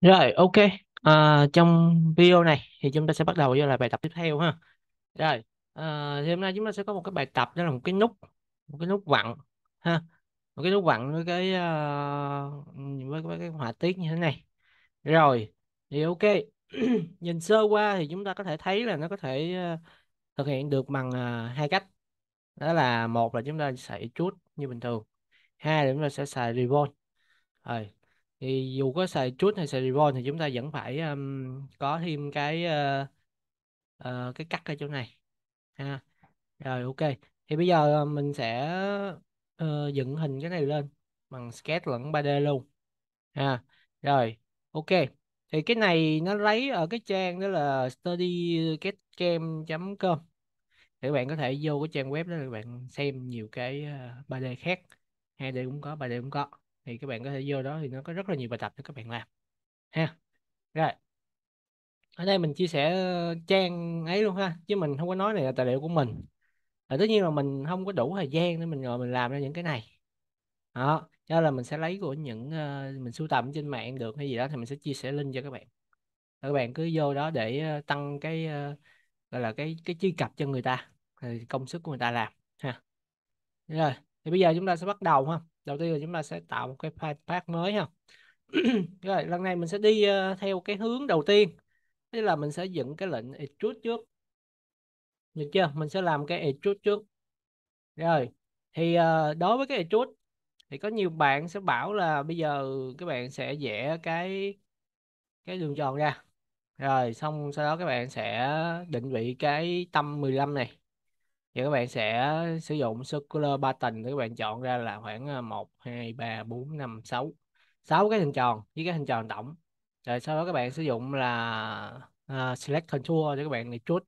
Rồi, ok. À, trong video này thì chúng ta sẽ bắt đầu với là bài tập tiếp theo ha. Rồi, à, thì hôm nay chúng ta sẽ có một cái bài tập đó là một cái nút, một cái nút vặn ha. Một cái nút vặn với cái uh, với, với cái họa tiết như thế này. Rồi, thì ok. Nhìn sơ qua thì chúng ta có thể thấy là nó có thể uh, thực hiện được bằng uh, hai cách. Đó là một là chúng ta sẽ chuốt như bình thường. Hai là chúng ta sẽ xài revolve. Rồi thì dù có xài Truth hay xài Reborn thì chúng ta vẫn phải um, có thêm cái uh, uh, cái cắt ở chỗ này ha rồi ok thì bây giờ ờ, mình sẽ uh, dựng hình cái này lên bằng sketch lẫn 3D luôn ha rồi ok thì cái này nó lấy ở cái trang đó là studycatcam.com để bạn có thể vô cái trang web đó để bạn xem nhiều cái 3D khác hay đây cũng có 3D cũng có thì các bạn có thể vô đó thì nó có rất là nhiều bài tập để các bạn làm ha rồi ở đây mình chia sẻ ờ, trang ấy luôn ha chứ mình không có nói này là tài liệu của mình à, tất nhiên là mình không có đủ thời gian để mình ngồi mình làm ra những cái này đó cho là mình sẽ lấy của những uh, mình sưu tầm trên mạng được hay gì đó thì mình sẽ chia sẻ link cho các bạn các bạn cứ vô đó để tăng cái uh, gọi là cái cái truy cập cho người ta công sức của người ta làm ha rồi thì bây giờ chúng ta sẽ bắt đầu không đầu tiên là chúng ta sẽ tạo một cái file path mới ha rồi lần này mình sẽ đi uh, theo cái hướng đầu tiên tức là mình sẽ dựng cái lệnh extrude trước được chưa mình sẽ làm cái extrude trước rồi thì uh, đối với cái extrude thì có nhiều bạn sẽ bảo là bây giờ các bạn sẽ vẽ cái cái đường tròn ra rồi xong sau đó các bạn sẽ định vị cái tâm 15 này Vậy các bạn sẽ sử dụng circular pattern để các bạn chọn ra là khoảng 1, 2, 3, 4, 5, 6. 6 cái hình tròn với cái hình tròn tổng. Rồi sau đó các bạn sử dụng là uh, select contour để các bạn này chút.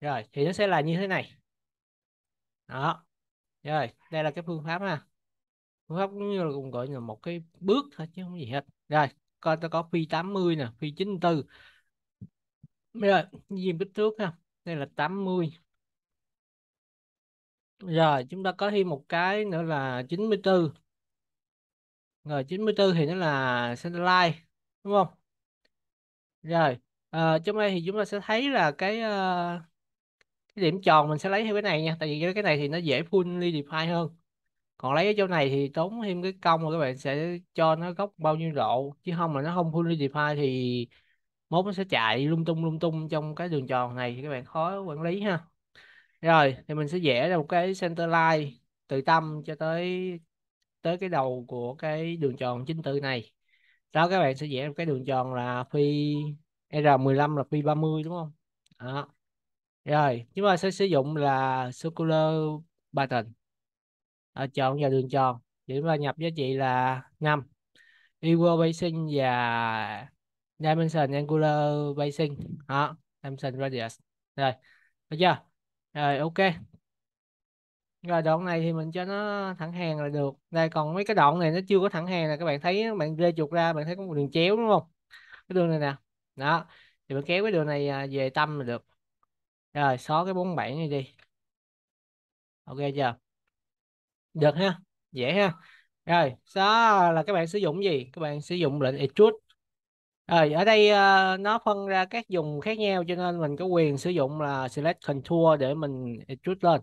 Rồi thì nó sẽ là như thế này. Đó. Rồi, đây là cái phương pháp ha. Phương pháp cũng như là cũng gọi là một cái bước thôi chứ không gì hết. Rồi, coi ta có phi 80 nè, phi 94. giờ nhìn kích thước ha. Đây là 80 rồi, chúng ta có thêm một cái nữa là 94. Rồi, 94 thì nó là centerline, đúng không? Rồi, à, trong đây thì chúng ta sẽ thấy là cái uh, cái điểm tròn mình sẽ lấy theo cái này nha. Tại vì cái này thì nó dễ fully define hơn. Còn lấy ở chỗ này thì tốn thêm cái công mà các bạn sẽ cho nó góc bao nhiêu độ. Chứ không mà nó không fully define thì mốt nó sẽ chạy lung tung lung tung trong cái đường tròn này thì các bạn khó quản lý ha. Rồi, thì mình sẽ vẽ ra một cái center line từ tâm cho tới tới cái đầu của cái đường tròn chính tự này. Đó các bạn sẽ vẽ một cái đường tròn là phi R15 là phi 30 đúng không? Đó. Rồi, chúng ta sẽ sử dụng là circular pattern. Ở chọn vào đường tròn, chúng ta nhập giá trị là 5. Equal basing và dimension angular basing. Đó, dimension radius. Rồi, được chưa? Rồi ok. Rồi đoạn này thì mình cho nó thẳng hàng là được. Đây còn mấy cái đoạn này nó chưa có thẳng hàng là các bạn thấy bạn rê chuột ra bạn thấy có một đường chéo đúng không? Cái đường này nè. Đó. Thì mình kéo cái đường này à, về tâm là được. Rồi xóa cái 47 này đi. Ok chưa? Được ha. Dễ ha. Rồi, đó là các bạn sử dụng gì? Các bạn sử dụng lệnh extrude Ờ, ở đây ờ, nó phân ra các vùng khác nhau cho nên mình có quyền sử dụng là select contour để mình extrude lên.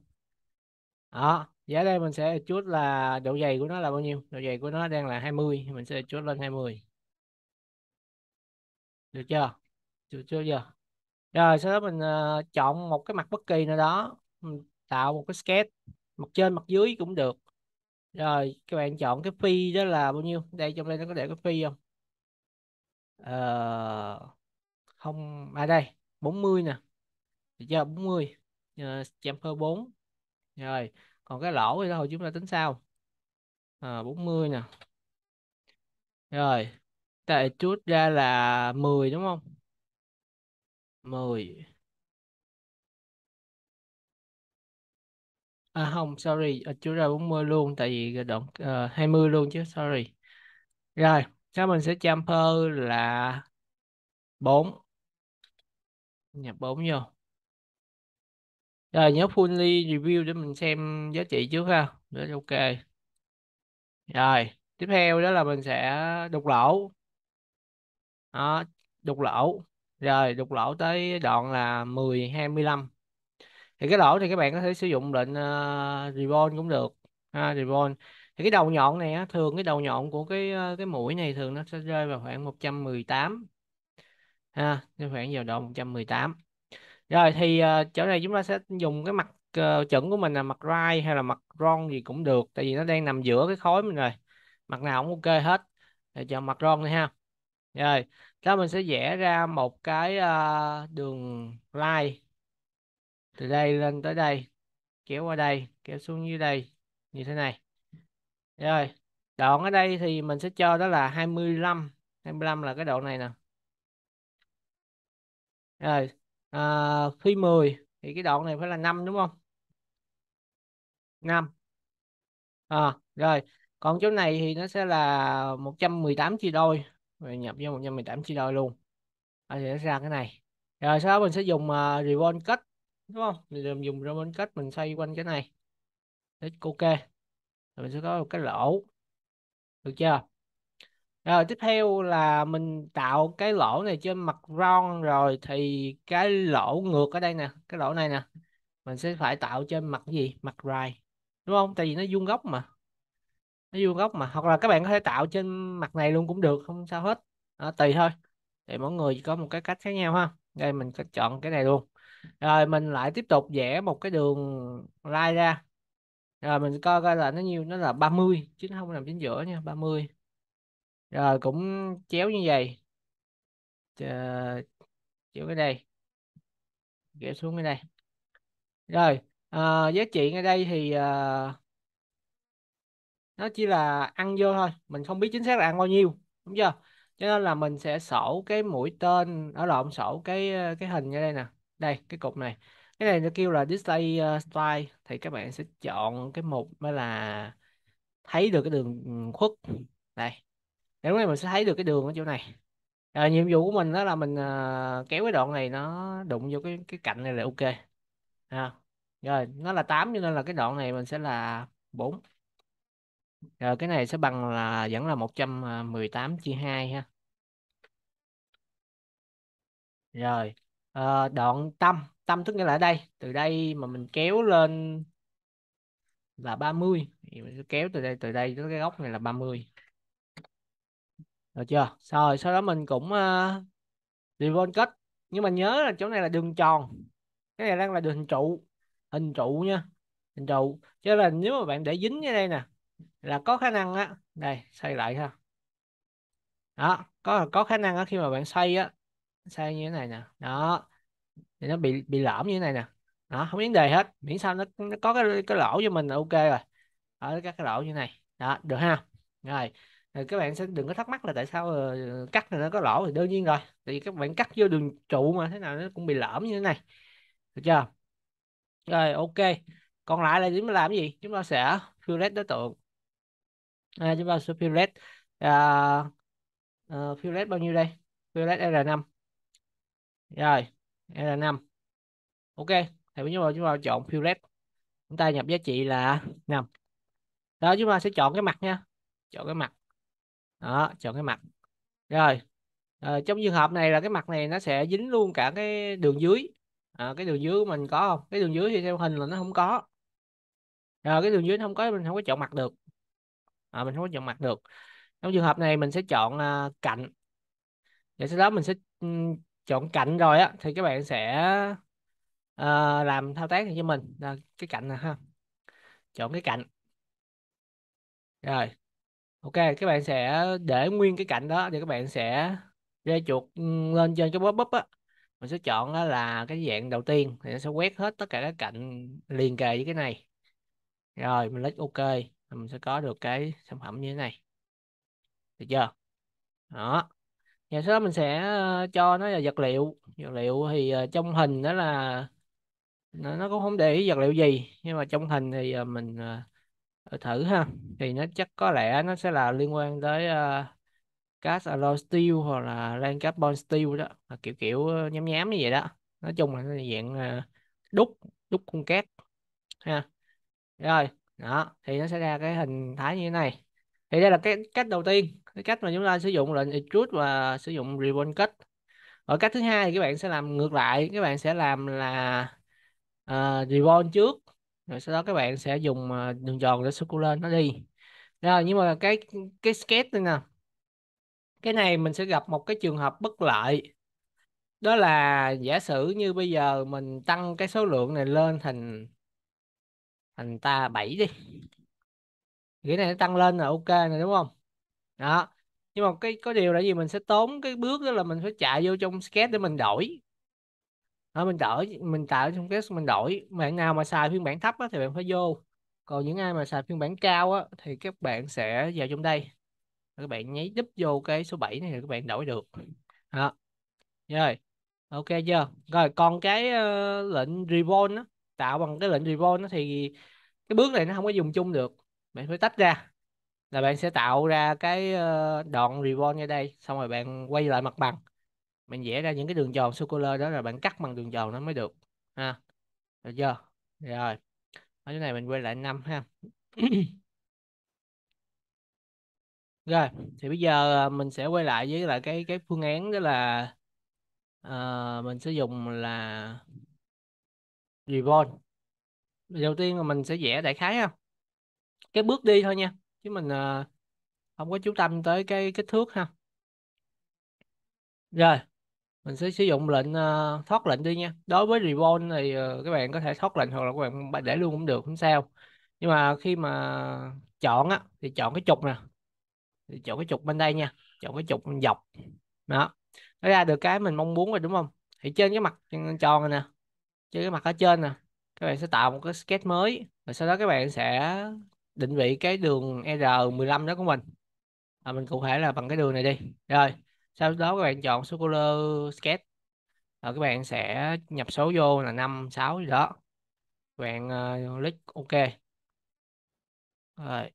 Đó, thì đây mình sẽ extrude là độ dày của nó là bao nhiêu? Độ dày của nó đang là 20, mình sẽ extrude lên 20. Được chưa? Được chưa giờ? Rồi sau đó mình ờ, chọn một cái mặt bất kỳ nào đó, mình tạo một cái sketch, mặt trên mặt dưới cũng được. Rồi các bạn chọn cái phi đó là bao nhiêu? Đây trong đây nó có để cái phi không? uh, không à đây 40 nè được chưa 40 uh, ờ, chạm hơi 4 rồi còn cái lỗ thì đâu hồi chúng ta tính sao à, ờ, 40 nè rồi tại chút ra là 10 đúng không 10 À không, sorry, à, chú ra 40 luôn tại vì đoạn uh, 20 luôn chứ, sorry. Rồi. Cái mình sẽ chamfer là 4. Nhập 4 vô. Rồi nhớ fully review để mình xem giá trị trước ha. Để ok. Rồi, tiếp theo đó là mình sẽ đục lỗ. Đó, đục lỗ. Rồi, đục lỗ tới đoạn là 10 25. Thì cái lỗ thì các bạn có thể sử dụng lệnh uh, reborn cũng được ha ribbon thì cái đầu nhọn này á, thường cái đầu nhọn của cái ờ, cái mũi này thường nó sẽ rơi vào khoảng 118 ha nó khoảng vào độ 118 rồi thì uh, chỗ này chúng ta sẽ dùng cái mặt uh, ờ, chuẩn của mình là mặt right hay là mặt wrong gì cũng được tại vì nó đang nằm giữa cái khối mình rồi mặt nào cũng ok hết để chọn mặt wrong đi ha rồi đó mình sẽ vẽ ra một cái uh, đường line từ đây lên tới đây kéo qua đây kéo xuống dưới đây như thế này rồi đoạn ở đây thì mình sẽ cho đó là 25 25 là cái đoạn này nè rồi à, phi 10 thì cái đoạn này phải là 5 đúng không 5 à, ờ, rồi còn chỗ này thì nó sẽ là 118 chia đôi mình nhập vô 118 chia đôi luôn à, thì nó ra cái này rồi sau đó mình sẽ dùng uh, ribbon cut đúng không mình dùng ribbon cut mình xoay quanh cái này Đấy, ok rồi mình sẽ có một cái lỗ được chưa rồi tiếp theo là mình tạo cái lỗ này trên mặt ron rồi thì cái lỗ ngược ở đây nè cái lỗ này nè mình sẽ phải tạo trên mặt gì mặt rai, đúng không tại vì nó vuông góc mà nó vuông góc mà hoặc là các bạn có thể tạo trên mặt này luôn cũng được không sao hết à, tùy thôi thì mỗi người có một cái cách khác nhau ha đây mình sẽ chọn cái này luôn rồi mình lại tiếp tục vẽ một cái đường rai ra rồi mình coi coi là nó nhiêu nó là 30 chứ nó không nằm chính giữa nha 30 rồi cũng chéo như vậy Chờ... chéo cái đây kéo xuống cái đây rồi à, giá trị ngay đây thì à, nó chỉ là ăn vô thôi mình không biết chính xác là ăn bao nhiêu đúng chưa cho nên là mình sẽ sổ cái mũi tên ở lộn sổ cái ờ, cái hình như đây nè đây cái cục này cái này nó kêu là display ờ, style thì các bạn sẽ chọn cái mục mới là thấy được cái đường khuất đây thì lúc này mình sẽ thấy được cái đường ở chỗ này à, nhiệm vụ của mình đó là mình uh, kéo cái đoạn này nó đụng vô cái cái cạnh này là ok à, rồi nó là 8 cho nên là cái đoạn này mình sẽ là 4 rồi cái này sẽ bằng là vẫn là 118 chia 2 ha rồi à, đoạn tâm tâm tức nghĩa là ở đây từ đây mà mình kéo lên là 30 thì mình sẽ kéo từ đây từ đây tới cái góc này là 30 được chưa rồi sau đó mình cũng uh, kết nhưng mà nhớ là chỗ này là đường tròn cái này đang là đường hình trụ hình trụ nha hình trụ cho nên nếu mà bạn để dính ở đây nè là có khả năng á đây xoay lại ha đó có có khả năng á khi mà bạn xoay á xoay như thế này nè đó thì nó bị bị lõm như thế này nè đó không vấn đề hết miễn sao nó, nó có cái cái lỗ cho mình là ok rồi ở các cái lỗ như này đó được ha rồi rồi các bạn sẽ đừng có thắc mắc là tại sao ờ, cắt này nó có lỗ thì đương nhiên rồi tại vì các bạn cắt vô đường trụ mà thế nào nó cũng bị lõm như thế này được chưa rồi ok còn lại là chúng ta làm gì chúng ta sẽ fillet đối tượng à, chúng ta sẽ fillet à, uh, uh, fillet bao nhiêu đây fillet r5 rồi hay là 5 ok thì bây giờ chúng ta chọn fill chúng ta nhập giá trị là 5 đó chúng ta sẽ chọn cái mặt nha chọn cái mặt đó chọn cái mặt rồi à, trong trường hợp này là cái mặt này nó sẽ dính luôn cả cái đường dưới à, cái đường dưới của mình có không cái đường dưới thì theo hình là nó không có rồi ờ, cái đường dưới nó không có mình không có chọn mặt được à, mình không có chọn mặt được trong trường hợp này mình sẽ chọn à, cạnh và sau đó mình sẽ chọn cạnh rồi á thì các bạn sẽ uh, làm thao tác này cho mình là cái cạnh này ha chọn cái cạnh rồi ok các bạn sẽ để nguyên cái cạnh đó thì các bạn sẽ ra chuột lên trên cái pop up á mình sẽ chọn đó là cái dạng đầu tiên thì nó sẽ quét hết tất cả các cạnh liền kề với cái này rồi mình click ok mình sẽ có được cái sản phẩm như thế này được chưa đó Dạ sau đó mình sẽ ờ, cho nó là vật liệu vật liệu thì ờ, trong hình đó là nó, nó cũng không để ý vật liệu gì nhưng mà trong hình thì ờ, mình thử ha thì nó chắc có lẽ nó sẽ là liên quan tới ờ, cast alloy steel hoặc là lan carbon steel đó là kiểu kiểu nhám nhám như vậy đó nói chung là dạng đúc đúc con cát ha rồi đó thì nó sẽ ra cái hình thái như thế này thì đây là cái cách đầu tiên cái cách mà chúng ta sử dụng lệnh extrude và sử dụng ribbon cut ở cách thứ hai thì các bạn sẽ làm ngược lại các bạn sẽ làm là uh, ờ, ribbon trước rồi sau đó các bạn sẽ dùng uh, đường tròn để circle lên nó đi rồi nhưng mà cái cái sketch này nè cái này mình sẽ gặp một cái trường hợp bất lợi đó là giả sử như bây giờ mình tăng cái số lượng này lên thành thành ta 7 đi cái này nó tăng lên là ok rồi đúng không đó nhưng mà cái có điều là gì mình sẽ tốn cái bước đó là mình phải chạy vô trong sketch để mình đổi đó, mình đổi mình tạo trong sketch mình đổi bạn nào mà xài phiên bản thấp á, thì bạn phải vô còn những ai mà xài phiên bản cao á, thì các bạn sẽ vào trong đây các bạn nháy đúp vô cái số 7 này thì các bạn đổi được đó rồi ok chưa rồi còn cái uh, lệnh reborn tạo bằng cái lệnh reborn á, thì cái bước này nó không có dùng chung được bạn phải tách ra là bạn sẽ tạo ra cái ờ, đoạn ribbon ngay đây xong rồi bạn quay lại mặt bằng mình vẽ ra những cái đường tròn circular đó rồi bạn cắt bằng đường tròn nó mới được ha được chưa rồi ở chỗ này mình quay lại năm ha rồi thì bây giờ ờ, mình sẽ quay lại với lại cái cái phương án đó là uh, mình sẽ dùng là ribbon đầu tiên là mình sẽ vẽ đại khái ha cái bước đi thôi nha chứ mình à, không có chú tâm tới cái kích thước ha rồi mình sẽ sử dụng lệnh uh, thoát lệnh đi nha đối với ribbon thì uh, các bạn có thể thoát lệnh hoặc là các bạn để luôn cũng được không sao nhưng mà khi mà chọn á thì chọn cái trục nè thì chọn cái trục bên đây nha chọn cái trục dọc đó nó ra được cái mình mong muốn rồi đúng không thì trên cái mặt tròn này nè trên cái mặt ở trên nè các bạn sẽ tạo một cái sketch mới rồi sau đó các bạn sẽ định vị cái đường R15 đó của mình à, mình cụ thể là bằng cái đường này đi rồi sau đó các bạn chọn số color sketch rồi các bạn sẽ nhập số vô là 5, 6 gì đó các bạn uh, click OK rồi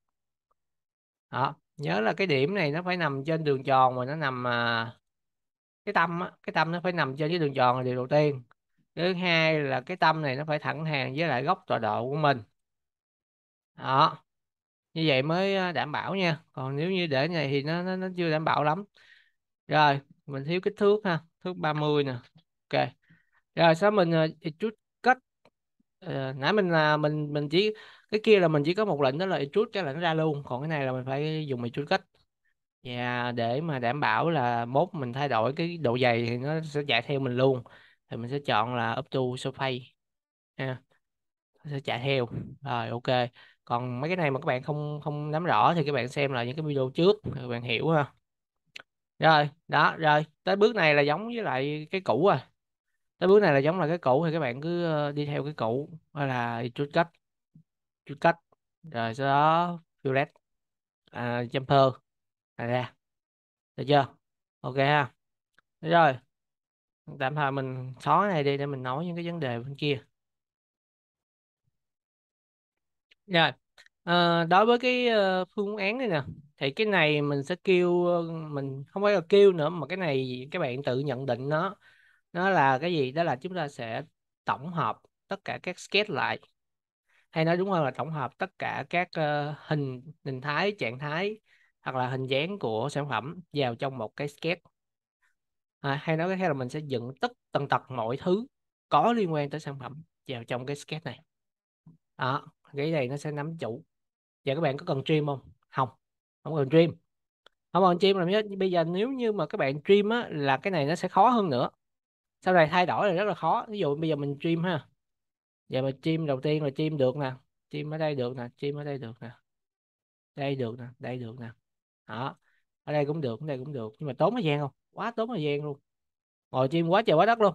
đó nhớ là cái điểm này nó phải nằm trên đường tròn mà nó nằm uh, cái tâm á, cái tâm nó phải nằm trên cái đường tròn là điều đầu tiên thứ hai là cái tâm này nó phải thẳng hàng với lại góc tọa độ của mình đó như vậy mới ờ, đảm bảo nha còn nếu như để này thì nó nó, nó chưa đảm bảo lắm rồi mình thiếu kích thước ha thước 30 nè ok rồi sau mình ờ, cách cut ờ, nãy mình là mình mình chỉ cái kia là mình chỉ có một lệnh đó là extrude cái lệnh ra luôn còn cái này là mình phải dùng extrude cut và để mà đảm bảo là mốt mình thay đổi cái độ dày thì nó sẽ chạy theo mình luôn thì mình sẽ chọn là up to surface ha. Nó sẽ chạy theo rồi ok còn mấy cái này mà các bạn không không nắm rõ thì các bạn xem là những cái video trước các bạn hiểu ha rồi đó rồi tới bước này là giống với lại cái cũ rồi tới bước này là giống là cái cũ thì các bạn cứ ờ, đi theo cái cũ hay là chút cách chút cách rồi sau đó violet à, jumper này ra được chưa ok ha rồi tạm thời mình xóa này đi để mình nói những cái vấn đề bên kia Rồi. Dạ. Ờ, đối với cái ờ, phương án này nè thì cái này mình sẽ kêu ờ, mình không phải là kêu nữa mà cái này các bạn tự nhận định nó nó là cái gì đó là chúng ta sẽ tổng hợp tất cả các sketch lại hay nói đúng hơn là tổng hợp tất cả các ờ, hình hình thái trạng thái hoặc là hình dáng của sản phẩm vào trong một cái sketch à, hay nói cái khác là mình sẽ dựng tất tần tật mọi thứ có liên quan tới sản phẩm vào trong cái sketch này đó cái này nó sẽ nắm chủ và các bạn có cần stream không không không cần stream không còn stream là bây giờ nếu như mà các bạn stream á, là cái này nó sẽ khó hơn nữa sau này thay đổi là rất là khó ví dụ bây giờ mình stream ha giờ mình stream đầu tiên là stream được nè stream ở đây được nè stream ở đây được nè đây được nè đây được nè đó ở đây cũng được ở đây cũng được nhưng mà tốn thời gian không quá tốn thời gian luôn ngồi stream quá trời quá đất luôn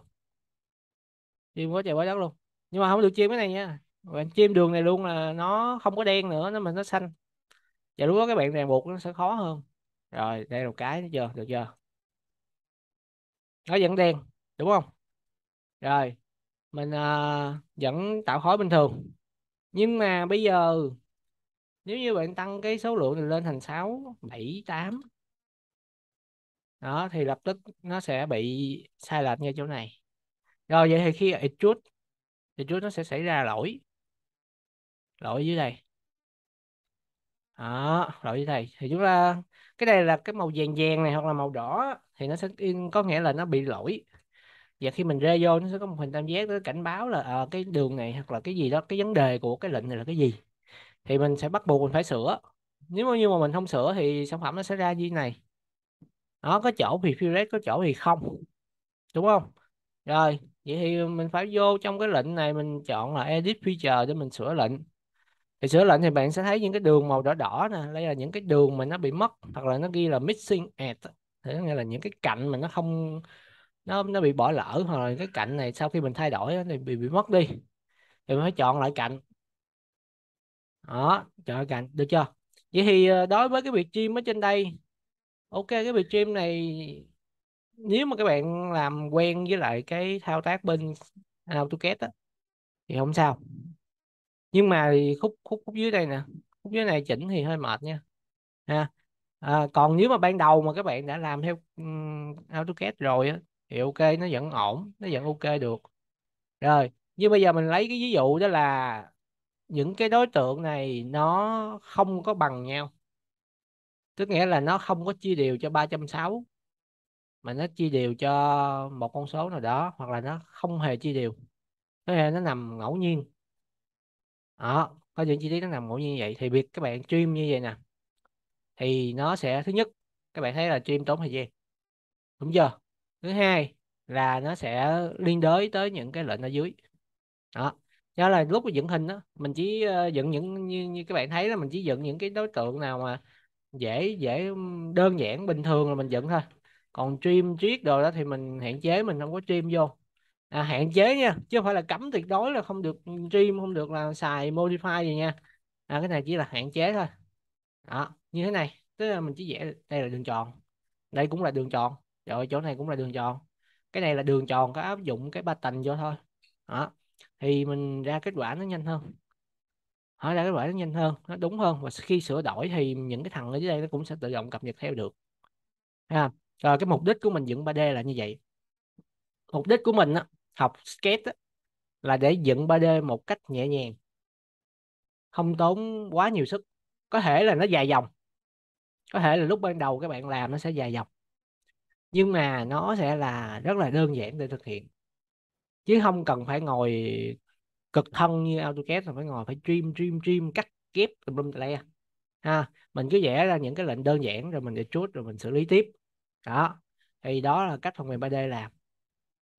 stream quá trời quá đất luôn nhưng mà không được stream cái này nha bạn chim đường này luôn là nó không có đen nữa nó mà nó xanh và lúc đó các bạn ràng buộc nó sẽ khó hơn rồi đây là một cái được chưa được chưa nó vẫn đen đúng không rồi mình à, vẫn tạo khối bình thường nhưng mà bây giờ nếu như bạn tăng cái số lượng này lên thành 6, 7, 8 đó thì lập tức nó sẽ bị sai lệch ngay chỗ này rồi vậy thì khi extrude extrude nó sẽ xảy ra lỗi lỗi dưới đây đó lỗi dưới đây thì chúng ta cái đây là cái màu vàng vàng này hoặc là màu đỏ thì nó sẽ in có nghĩa là nó bị lỗi và khi mình rê vô nó sẽ có một hình tam giác để cảnh báo là à, cái đường này hoặc là cái gì đó cái vấn đề của cái lệnh này là cái gì thì mình sẽ bắt buộc mình phải sửa nếu mà như mà mình không sửa thì sản phẩm nó sẽ ra như này nó có chỗ thì fill rate có chỗ thì không đúng không rồi vậy thì mình phải vô trong cái lệnh này mình chọn là edit feature để mình sửa lệnh thì sửa lệnh thì bạn sẽ thấy những cái đường màu đỏ đỏ nè đây là những cái đường mà nó bị mất hoặc là nó ghi là missing at thì nghĩa là những cái cạnh mà nó không nó nó bị bỏ lỡ hoặc là cái cạnh này sau khi mình thay đổi thì bị bị mất đi thì mình phải chọn lại cạnh đó chọn lại cạnh được chưa vậy thì ờ, đối với cái việc stream ở trên đây ok cái việc stream này nếu mà các bạn làm quen với lại cái thao tác bên AutoCAD á thì không sao nhưng mà thì khúc khúc khúc dưới đây nè khúc dưới này chỉnh thì hơi mệt nha ha à, còn nếu mà ban đầu mà các bạn đã làm theo um, AutoCAD rồi á thì ok nó vẫn ổn nó vẫn ok được rồi nhưng bây giờ mình lấy cái ví dụ đó là những cái đối tượng này nó không có bằng nhau tức nghĩa là nó không có chia đều cho 360 mà nó chia đều cho một con số nào đó hoặc là nó không hề chia đều nó nó nằm ngẫu nhiên đó có những chi tiết nó nằm ngẫu như vậy thì việc các bạn stream như vậy nè thì nó sẽ thứ nhất các bạn thấy là stream tốn thời gian đúng chưa thứ hai là nó sẽ liên đới tới những cái lệnh ở dưới đó do là lúc mà dựng hình đó mình chỉ ờ, dựng những như, như các bạn thấy là mình chỉ dựng những cái đối tượng nào mà dễ dễ đơn giản bình thường là mình dựng thôi còn stream triết đồ đó thì mình hạn chế mình không có stream vô à, hạn chế nha chứ không phải là cấm tuyệt đối là không được stream không được là xài modify gì nha à, cái này chỉ là hạn chế thôi đó như thế này tức là mình chỉ vẽ đây là đường tròn đây cũng là đường tròn rồi chỗ này cũng là đường tròn cái này là đường tròn có áp dụng cái ba pattern vô thôi đó thì mình ra kết quả nó nhanh hơn hỏi ra kết quả nó nhanh hơn nó đúng hơn và khi sửa đổi thì những cái thằng ở dưới đây nó cũng sẽ tự động cập nhật theo được ha rồi cái mục đích của mình dựng 3D là như vậy mục đích của mình á học sketch là để dựng 3D một cách nhẹ nhàng không tốn quá nhiều sức có thể là nó dài dòng có thể là lúc ban đầu các bạn làm nó sẽ dài dòng nhưng mà nó sẽ là rất là đơn giản để thực hiện chứ không cần phải ngồi cực thân như AutoCAD là phải ngồi phải trim trim trim cắt ghép tùm lum tà ha mình cứ vẽ ra những cái lệnh đơn giản rồi mình để chốt rồi mình xử lý tiếp đó thì đó là cách phần mềm 3D làm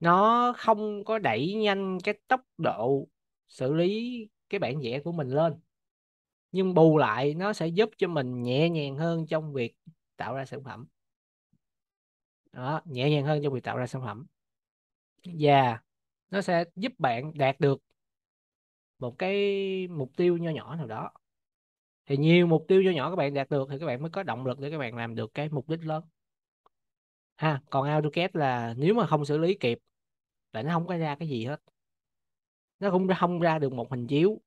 nó không có đẩy nhanh cái tốc độ xử lý cái bản vẽ của mình lên nhưng bù lại nó sẽ giúp cho mình nhẹ nhàng hơn trong việc tạo ra sản phẩm đó nhẹ nhàng hơn trong việc tạo ra sản phẩm và nó sẽ giúp bạn đạt được một cái mục tiêu nho nhỏ nào đó thì nhiều mục tiêu nho nhỏ các bạn đạt được thì các bạn mới có động lực để các bạn làm được cái mục đích lớn ha còn AutoCAD là nếu mà không xử lý kịp là nó không có ra cái gì hết nó cũng không ra được một hình chiếu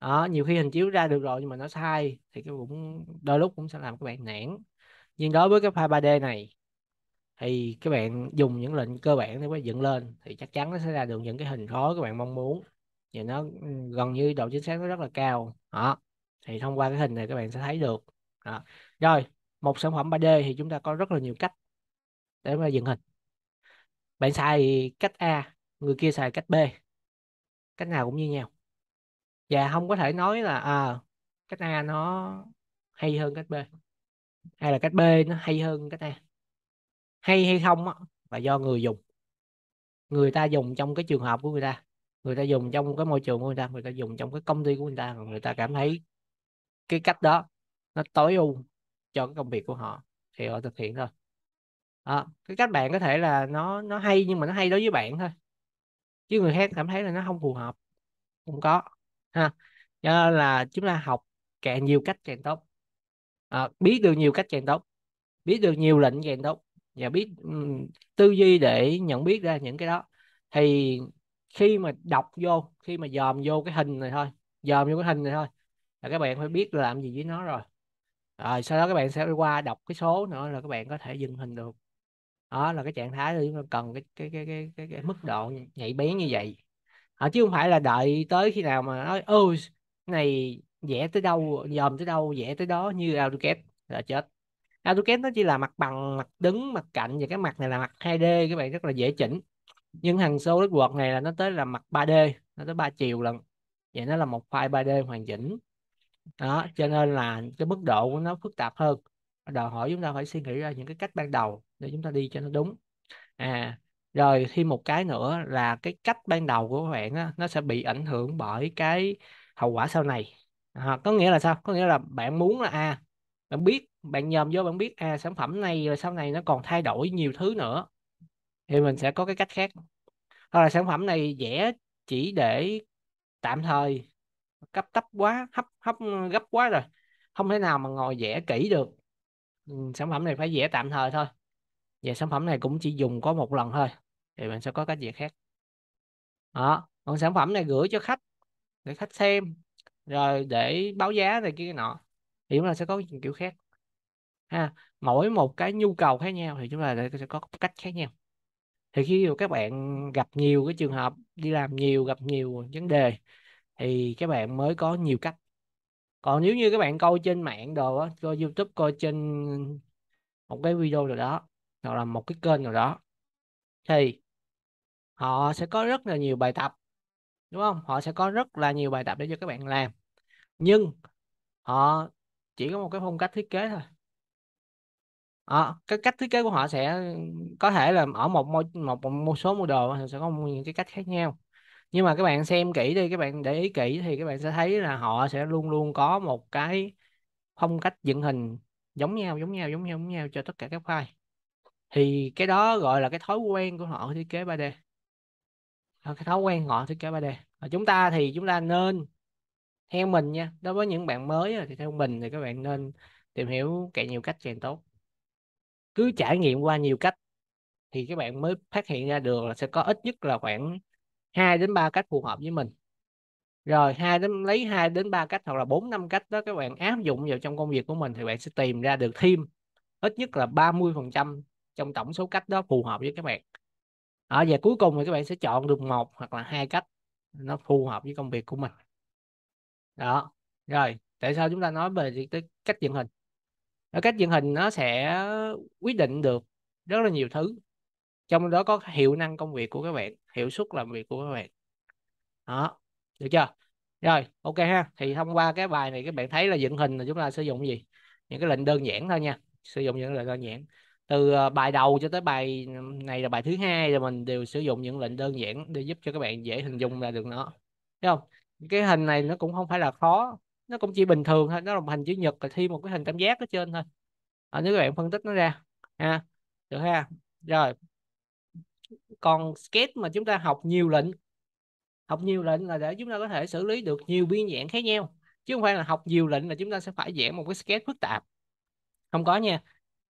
đó, nhiều khi hình chiếu ra được rồi nhưng mà nó sai thì cái cũng đôi lúc cũng sẽ làm các bạn nản nhưng đối với cái file 3D này thì các bạn dùng những lệnh cơ bản để dựng lên thì chắc chắn nó sẽ ra được những cái hình khối các bạn mong muốn và nó ừ, gần như độ chính xác nó rất là cao đó thì thông qua cái hình này các bạn sẽ thấy được đó. rồi một sản phẩm 3D thì chúng ta có rất là nhiều cách để mà dựng hình bạn xài cách A người kia xài cách B cách nào cũng như nhau và không có thể nói là à, cách A nó hay hơn cách B hay là cách B nó hay hơn cách A hay hay không đó, là do người dùng người ta dùng trong cái trường hợp của người ta người ta dùng trong cái môi trường của người ta người ta dùng trong cái công ty của người ta người ta cảm thấy cái cách đó nó tối ưu cho cái công việc của họ thì họ thực hiện thôi à, cái cách bạn có thể là nó nó hay nhưng mà nó hay đối với bạn thôi chứ người khác cảm thấy là nó không phù hợp cũng có ha cho nên là chúng ta học càng nhiều cách càng tốt à, biết được nhiều cách càng tốt biết được nhiều lệnh càng tốt và biết um, tư duy để nhận biết ra những cái đó thì khi mà đọc vô khi mà dòm vô cái hình này thôi dòm vô cái hình này thôi là các bạn phải biết làm gì với nó rồi rồi ờ, sau đó các bạn sẽ qua đọc cái số nữa là các bạn có thể dừng hình được đó là cái trạng thái chúng ta cần cái cái cái cái, cái, cái mức độ nhạy bén như vậy à, chứ không phải là đợi tới khi nào mà nói ô này vẽ tới đâu dòm tới đâu vẽ tới đó như AutoCAD là chết AutoCAD nó chỉ là mặt bằng mặt đứng mặt cạnh và cái mặt này là mặt 2D các bạn rất là dễ chỉnh nhưng hằng số đất quật này là nó tới là mặt 3D nó tới ba chiều lần vậy nó là một file 3D hoàn chỉnh đó cho nên là cái mức độ của nó phức tạp hơn đòi hỏi chúng ta phải suy nghĩ ra những cái cách ban đầu để chúng ta đi cho nó đúng à rồi thêm một cái nữa là cái cách ban đầu của bạn á, nó sẽ bị ảnh hưởng bởi cái hậu quả sau này à, có nghĩa là sao có nghĩa là bạn muốn là a bạn biết bạn nhầm vô bạn biết a à, sản phẩm này rồi sau này nó còn thay đổi nhiều thứ nữa thì mình sẽ có cái cách khác hoặc là sản phẩm này vẽ chỉ để tạm thời cấp tấp quá hấp hấp ờ, gấp quá rồi không thể nào mà ngồi vẽ kỹ được ừ, sản phẩm này phải vẽ tạm thời thôi và sản phẩm này cũng chỉ dùng có một lần thôi thì mình sẽ có cách vẽ khác đó còn sản phẩm này gửi cho khách để khách xem rồi để báo giá này kia nọ thì chúng ta sẽ có kiểu khác ha mỗi một cái nhu cầu khác nhau thì chúng ta sẽ có cách khác nhau thì khi các bạn gặp nhiều cái trường hợp đi làm nhiều gặp nhiều vấn đề thì các bạn mới có nhiều cách còn nếu như các bạn coi trên mạng đồ á coi youtube coi trên một cái video nào đó hoặc là một cái kênh nào đó thì họ sẽ có rất là nhiều bài tập đúng không họ sẽ có rất là nhiều bài tập để cho các bạn làm nhưng họ chỉ có một cái phong cách thiết kế thôi à, cái cách thiết kế của họ sẽ có thể là ở một một một số model họ sẽ có những cái cách khác nhau nhưng mà các bạn xem kỹ đi các bạn để ý kỹ thì các bạn sẽ thấy là họ sẽ luôn luôn có một cái phong cách dựng hình giống nhau giống nhau giống nhau giống nhau cho tất cả các file thì cái đó gọi là cái thói quen của họ thiết kế 3D ờ, cái thói quen họ thiết kế 3D và chúng ta thì chúng ta nên theo mình nha đối với những bạn mới thì theo mình thì các bạn nên tìm hiểu càng nhiều cách càng tốt cứ trải nghiệm qua nhiều cách thì các bạn mới phát hiện ra được là sẽ có ít nhất là khoảng 2 đến 3 cách phù hợp với mình rồi hai đến lấy 2 đến 3 cách hoặc là 4 năm cách đó các bạn áp dụng vào trong công việc của mình thì bạn sẽ tìm ra được thêm ít nhất là 30% trong tổng số cách đó phù hợp với các bạn. Ở và cuối cùng thì các bạn sẽ chọn được một hoặc là hai cách nó phù hợp với công việc của mình. Đó. Rồi, tại sao chúng ta nói về tới cách dựng hình? cách dựng hình nó sẽ quyết định được rất là nhiều thứ trong đó có hiệu năng công việc của các bạn hiệu suất làm việc của các bạn đó được chưa rồi ok ha thì thông qua cái bài này các bạn thấy là dựng hình là chúng ta sử dụng gì những cái lệnh đơn giản thôi nha sử dụng những lệnh đơn giản từ ờ, bài đầu cho tới bài này là bài thứ hai rồi mình đều sử dụng những lệnh đơn giản để giúp cho các bạn dễ hình dung ra được nó thấy không cái hình này nó cũng không phải là khó nó cũng chỉ bình thường thôi nó là một hình chữ nhật là thêm một cái hình tam giác ở trên thôi à, nếu các bạn phân tích nó ra ha được ha rồi còn sketch mà chúng ta học nhiều lệnh học nhiều lệnh là để chúng ta có thể xử lý được nhiều biên dạng khác nhau chứ không phải là học nhiều lệnh là chúng ta sẽ phải vẽ một cái sketch phức tạp không có nha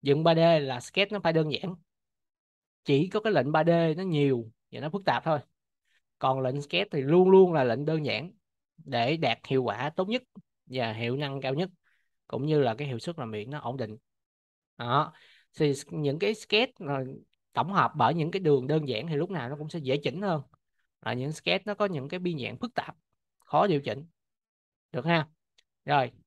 dựng 3D là sketch nó phải đơn giản chỉ có cái lệnh 3D nó nhiều và nó phức tạp thôi còn lệnh sketch thì luôn luôn là lệnh đơn giản để đạt hiệu quả tốt nhất và hiệu năng cao nhất cũng như là cái hiệu suất làm việc nó ổn định đó thì những cái sketch tổng hợp bởi những cái đường đơn giản thì lúc nào nó cũng sẽ dễ chỉnh hơn là những sketch nó có những cái biên dạng phức tạp khó điều chỉnh được ha rồi